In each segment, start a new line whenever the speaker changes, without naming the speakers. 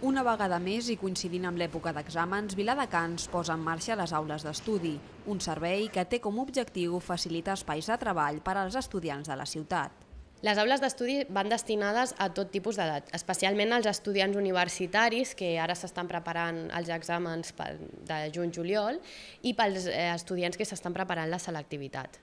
Una vegada més i coincidint amb l'època d'exàmens, Viladecans posa en marxa les aules d'estudi, un servei que té com a objectiu facilitar espais de treball
per als estudiants de la ciutat. Les aules d'estudi van destinades a tot tipus d'edat, especialment als estudiants universitaris que ara s'estan preparant els exàmens de juny-juliol i pels eh, estudiants que s'estan preparant la selectivitat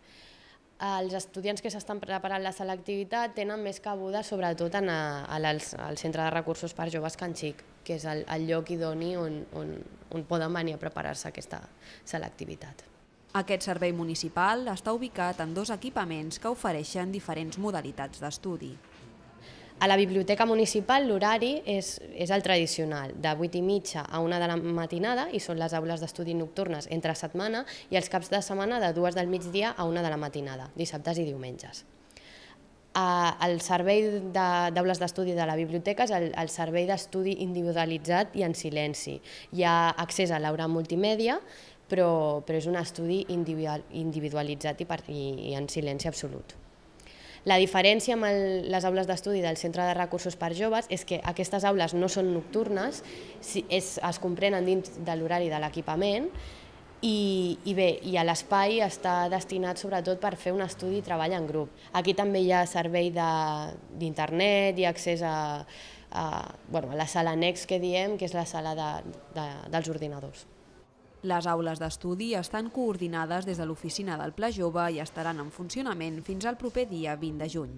els estudiants que s'estan preparant la selectivitat tenen més cabuda sobretot en a, eh, a al Centre de Recursos per Joves Can Xic, que és el, el lloc idoni on, on, on poden venir a preparar-se aquesta selectivitat. Aquest servei municipal està ubicat en dos equipaments que ofereixen diferents modalitats d'estudi. A la biblioteca municipal l'horari és, és el tradicional, de 8 i mitja a 1 de la matinada, i són les aules d'estudi nocturnes entre setmana, i els caps de setmana de 2 del migdia a 1 de la matinada, dissabtes i diumenges. El servei d'aules d'estudi de la biblioteca és el, el servei d'estudi individualitzat i en silenci. Hi ha accés a l'aura multimèdia, però, però és un estudi individualitzat i, per, i, i en silenci absolut. La diferència amb el, les aules d'estudi del Centre de Recursos per Joves és que aquestes aules no són nocturnes, si és, es comprenen dins de l'horari de l'equipament, i, i bé, i a l'espai està destinat sobretot per fer un estudi i treball en grup. Aquí també hi ha servei d'internet i accés a, a, bueno, a la sala annex que diem, que és la sala de, de, dels ordinadors.
Les aules d'estudi estan coordinades des de l'oficina del Pla Jove i estaran en funcionament fins al proper dia 20 de juny.